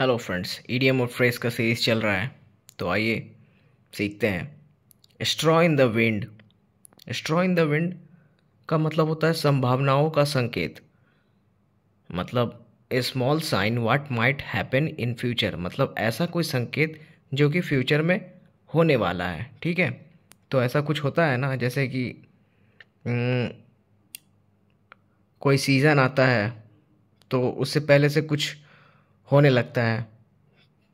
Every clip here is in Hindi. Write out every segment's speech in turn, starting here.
हेलो फ्रेंड्स ईडीएम और फ्रेस का सीरीज चल रहा है तो आइए सीखते हैं straw in the wind straw in the wind का मतलब होता है संभावनाओं का संकेत मतलब a small sign what might happen in future मतलब ऐसा कोई संकेत जो कि फ्यूचर में होने वाला है ठीक है तो ऐसा कुछ होता है ना जैसे कि हम्म, कोई सीज़न आता है तो उससे पहले से कुछ होने लगता है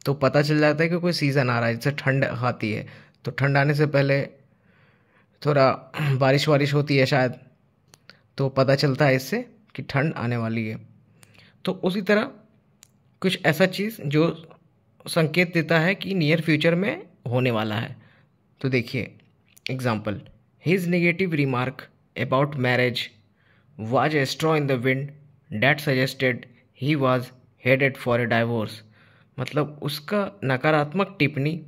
तो पता चल जाता है कि कोई सीज़न आ रहा है जैसे ठंड आती है तो ठंड आने से पहले थोड़ा बारिश वारिश होती है शायद तो पता चलता है इससे कि ठंड आने वाली है तो उसी तरह कुछ ऐसा चीज़ जो संकेत देता है कि नियर फ्यूचर में होने वाला है तो देखिए example his negative remark about marriage was a straw in the wind that suggested he was headed for a divorce मतलब उसका नकारात्मक टिप्पणी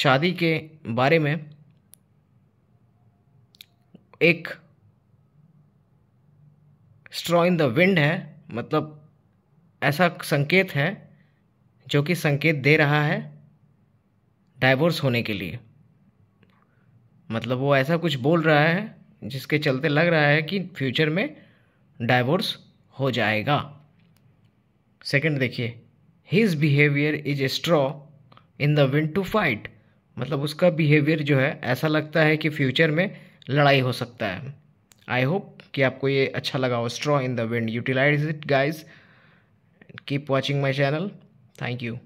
शादी के बारे में एक स्ट्रॉ इन द विंड है मतलब ऐसा संकेत है जो कि संकेत दे रहा है डाइवोर्स होने के लिए मतलब वो ऐसा कुछ बोल रहा है जिसके चलते लग रहा है कि फ्यूचर में डाइवोर्स हो जाएगा सेकंड देखिए his behaviour is straw in the wind to fight मतलब उसका बिहेवियर जो है ऐसा लगता है कि फ्यूचर में लड़ाई हो सकता है आई होप कि आपको ये अच्छा लगा हो straw in the wind utilize it guys keep watching my channel thank you